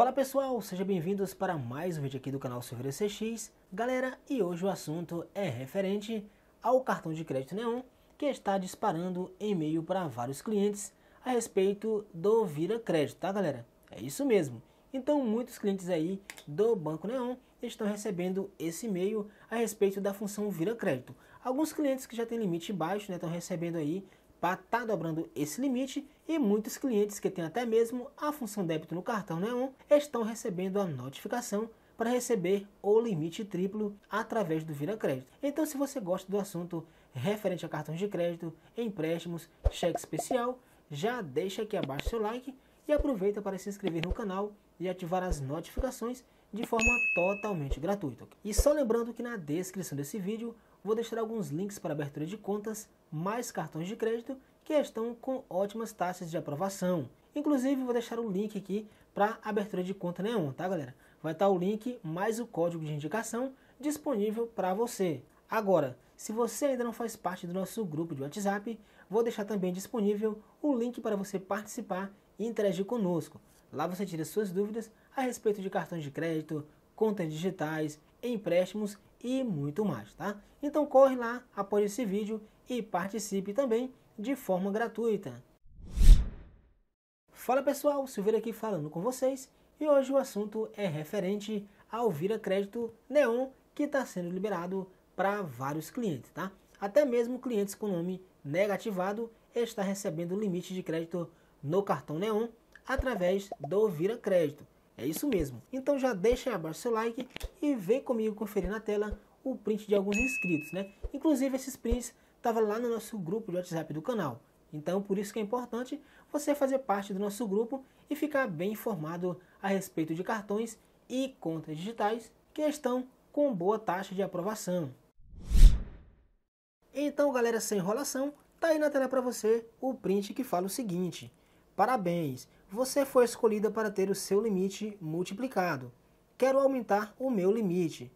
Fala pessoal, sejam bem-vindos para mais um vídeo aqui do canal Silveira CX. Galera, e hoje o assunto é referente ao cartão de crédito Neon, que está disparando e-mail para vários clientes a respeito do Vira Crédito, tá galera? É isso mesmo. Então muitos clientes aí do Banco Neon estão recebendo esse e-mail a respeito da função Vira Crédito. Alguns clientes que já têm limite baixo, né, estão recebendo aí para estar tá dobrando esse limite e muitos clientes que têm até mesmo a função débito no cartão Neon estão recebendo a notificação para receber o limite triplo através do Vira Crédito. Então, se você gosta do assunto referente a cartões de crédito, empréstimos, cheque especial, já deixa aqui abaixo seu like e aproveita para se inscrever no canal e ativar as notificações de forma totalmente gratuita. E só lembrando que na descrição desse vídeo vou deixar alguns links para abertura de contas, mais cartões de crédito que estão com ótimas taxas de aprovação. Inclusive, vou deixar o link aqui para abertura de conta Neon, tá galera? Vai estar tá o link mais o código de indicação disponível para você. Agora, se você ainda não faz parte do nosso grupo de WhatsApp, vou deixar também disponível o link para você participar e interagir conosco. Lá você tira suas dúvidas a respeito de cartões de crédito, contas digitais, empréstimos e muito mais, tá? Então corre lá após esse vídeo e participe também de forma gratuita. Fala pessoal, Silveira aqui falando com vocês e hoje o assunto é referente ao Vira Crédito Neon que está sendo liberado para vários clientes, tá? Até mesmo clientes com nome negativado está recebendo limite de crédito no cartão Neon através do Vira Crédito. É isso mesmo. Então já deixa aí abaixo seu like e vem comigo conferir na tela o print de alguns inscritos, né? Inclusive esses prints estavam lá no nosso grupo de WhatsApp do canal. Então por isso que é importante você fazer parte do nosso grupo e ficar bem informado a respeito de cartões e contas digitais que estão com boa taxa de aprovação. Então galera, sem enrolação, tá aí na tela para você o print que fala o seguinte: Parabéns! Você foi escolhida para ter o seu limite multiplicado. Quero aumentar o meu limite.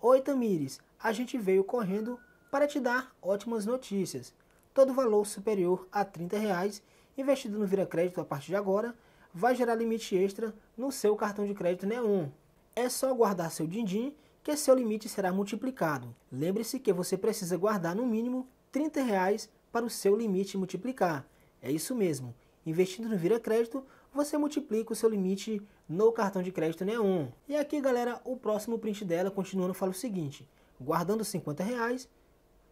Oi, Tamires! A gente veio correndo para te dar ótimas notícias. Todo valor superior a R$ 30 reais investido no Vira Crédito a partir de agora vai gerar limite extra no seu cartão de crédito Neon. Né, é só guardar seu din-din que seu limite será multiplicado. Lembre-se que você precisa guardar no mínimo R$ 30 reais para o seu limite multiplicar. É isso mesmo. Investindo no Vira Crédito, você multiplica o seu limite no cartão de crédito Neon. E aqui, galera, o próximo print dela, continuando, fala o seguinte. Guardando 50 reais,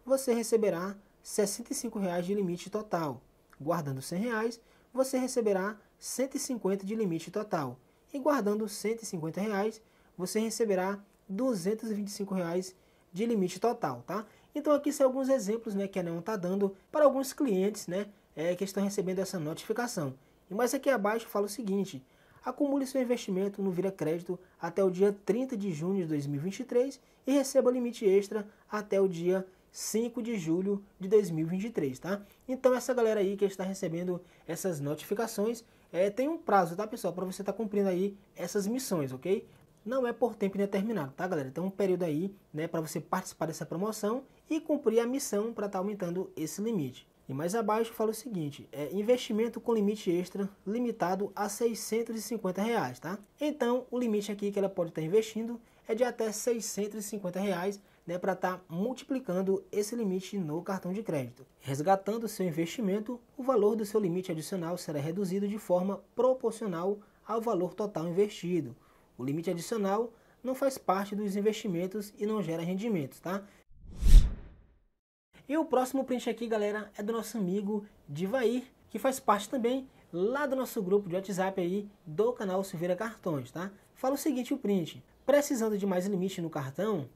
você receberá 65 reais de limite total. Guardando 100 reais, você receberá 150 de limite total. E guardando 150 reais, você receberá 225 reais de limite total, tá? Então aqui são alguns exemplos né, que a Neon está dando para alguns clientes, né? é, que estão recebendo essa notificação. E mais aqui abaixo fala o seguinte: acumule seu investimento no Vira Crédito até o dia 30 de junho de 2023 e receba limite extra até o dia 5 de julho de 2023, tá? Então essa galera aí que está recebendo essas notificações é, tem um prazo, tá pessoal, para você estar tá cumprindo aí essas missões, ok? Não é por tempo indeterminado, tá galera? Então um período aí, né, para você participar dessa promoção e cumprir a missão para estar tá aumentando esse limite. E mais abaixo fala o seguinte, é investimento com limite extra limitado a 650 reais, tá? Então, o limite aqui que ela pode estar investindo é de até 650 reais, né, para estar tá multiplicando esse limite no cartão de crédito. Resgatando seu investimento, o valor do seu limite adicional será reduzido de forma proporcional ao valor total investido. O limite adicional não faz parte dos investimentos e não gera rendimentos, tá? E o próximo print aqui, galera, é do nosso amigo Divair, que faz parte também lá do nosso grupo de WhatsApp aí do canal Silveira Cartões, tá? Fala o seguinte o print: precisando de mais limite no cartão?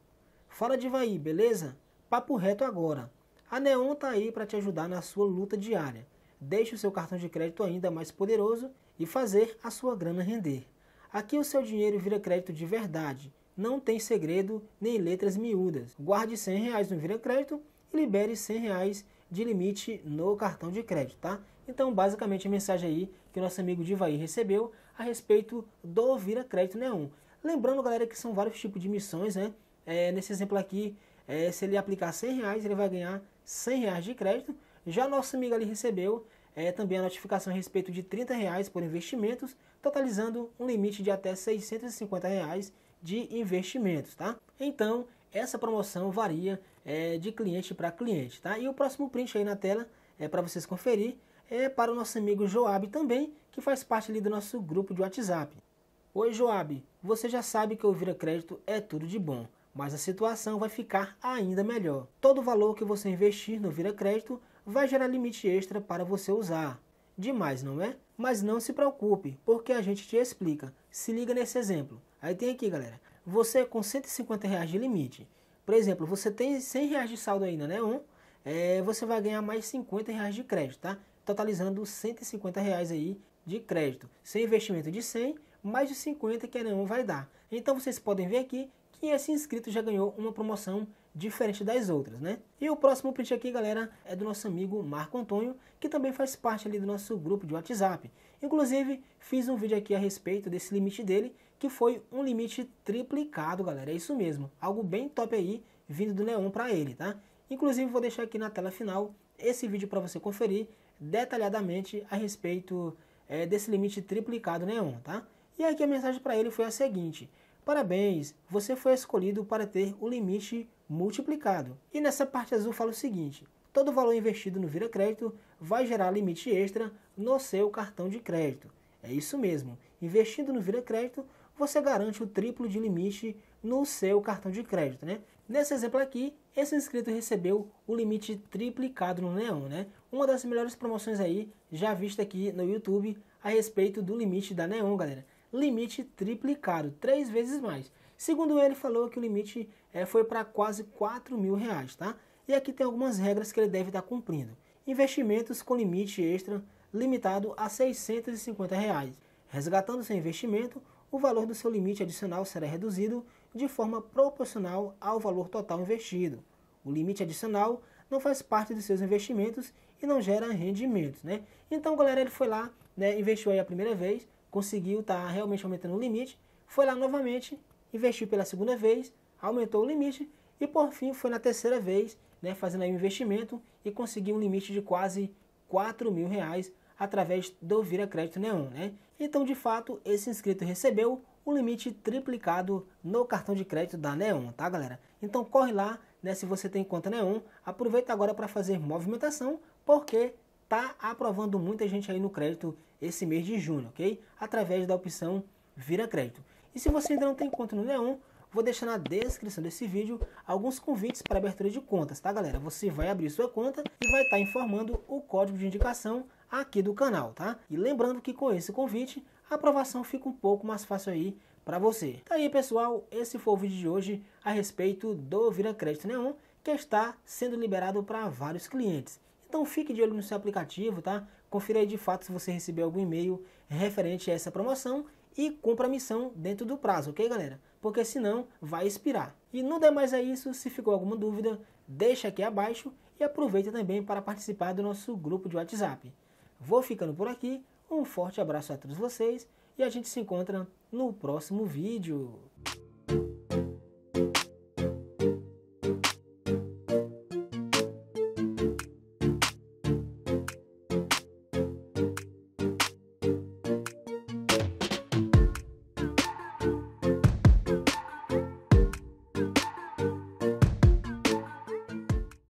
Fala Divair, beleza? Papo reto agora. A Neon tá aí para te ajudar na sua luta diária. Deixe o seu cartão de crédito ainda mais poderoso e fazer a sua grana render. Aqui o seu dinheiro vira crédito de verdade. Não tem segredo nem letras miúdas. Guarde 100 reais no Vira Crédito e libere 100 reais de limite no cartão de crédito, tá? Então, basicamente, a mensagem aí que o nosso amigo Divaí recebeu a respeito do Vira Crédito Neon. Lembrando, galera, que são vários tipos de missões, né? É, nesse exemplo aqui, é, se ele aplicar 100 reais, ele vai ganhar 100 reais de crédito. Já nosso amigo ali recebeu é, também a notificação a respeito de 30 reais por investimentos, totalizando um limite de até 650 reais de investimentos, tá? Então, essa promoção varia é, de cliente para cliente, tá? E o próximo print aí na tela é para vocês conferir é para o nosso amigo Joab também, que faz parte ali do nosso grupo de WhatsApp. Oi Joab, você já sabe que o Vira Crédito é tudo de bom, mas a situação vai ficar ainda melhor. Todo o valor que você investir no Vira Crédito vai gerar limite extra para você usar. Demais, não é? Mas não se preocupe, porque a gente te explica. Se liga nesse exemplo. Aí tem aqui, galera você é com 150 reais de limite, por exemplo, você tem 100 reais de saldo ainda, né? Um, é, você vai ganhar mais 50 reais de crédito, tá? Totalizando 150 reais aí de crédito. Sem investimento de 100, mais de 50 que a Neon vai dar. Então vocês podem ver aqui que esse inscrito já ganhou uma promoção diferente das outras, né? E o próximo print aqui, galera, é do nosso amigo Marco Antônio, que também faz parte ali do nosso grupo de WhatsApp. Inclusive, fiz um vídeo aqui a respeito desse limite dele que foi um limite triplicado, galera. É isso mesmo, algo bem top aí, vindo do Neon para ele, tá? Inclusive, vou deixar aqui na tela final esse vídeo para você conferir detalhadamente a respeito é, desse limite triplicado Neon, tá? E aqui a mensagem para ele foi a seguinte, Parabéns, você foi escolhido para ter o limite multiplicado. E nessa parte azul fala o seguinte, todo valor investido no Vira Crédito vai gerar limite extra no seu cartão de crédito. É isso mesmo, investindo no Vira Crédito, você garante o triplo de limite no seu cartão de crédito, né? Nesse exemplo aqui, esse inscrito recebeu o limite triplicado no Neon, né? Uma das melhores promoções aí, já vista aqui no YouTube, a respeito do limite da Neon, galera. Limite triplicado, três vezes mais. Segundo ele, falou que o limite é, foi para quase 4 mil reais, tá? E aqui tem algumas regras que ele deve estar tá cumprindo. Investimentos com limite extra limitado a 650 reais. Resgatando seu investimento, o valor do seu limite adicional será reduzido de forma proporcional ao valor total investido. O limite adicional não faz parte dos seus investimentos e não gera rendimentos, né? Então, galera, ele foi lá, né, investiu aí a primeira vez, conseguiu estar tá realmente aumentando o limite, foi lá novamente, investiu pela segunda vez, aumentou o limite e por fim foi na terceira vez, né, fazendo aí um investimento e conseguiu um limite de quase 4 mil reais através do Vira Crédito Neon, né? Então, de fato, esse inscrito recebeu o limite triplicado no cartão de crédito da Neon, tá, galera? Então, corre lá, né, se você tem conta Neon, aproveita agora para fazer movimentação, porque tá aprovando muita gente aí no crédito esse mês de junho, ok? Através da opção Vira Crédito. E se você ainda não tem conta no Neon, vou deixar na descrição desse vídeo alguns convites para abertura de contas, tá galera? Você vai abrir sua conta e vai estar tá informando o código de indicação aqui do canal, tá? E lembrando que com esse convite, a aprovação fica um pouco mais fácil aí para você. Tá aí, pessoal, esse foi o vídeo de hoje a respeito do Vira Crédito Neon, que está sendo liberado para vários clientes. Então fique de olho no seu aplicativo, tá? Confira aí de fato se você recebeu algum e-mail referente a essa promoção e cumpra a missão dentro do prazo, ok galera? Porque senão vai expirar. E no demais é isso, se ficou alguma dúvida, deixa aqui abaixo e aproveita também para participar do nosso grupo de WhatsApp. Vou ficando por aqui. Um forte abraço a todos vocês e a gente se encontra no próximo vídeo.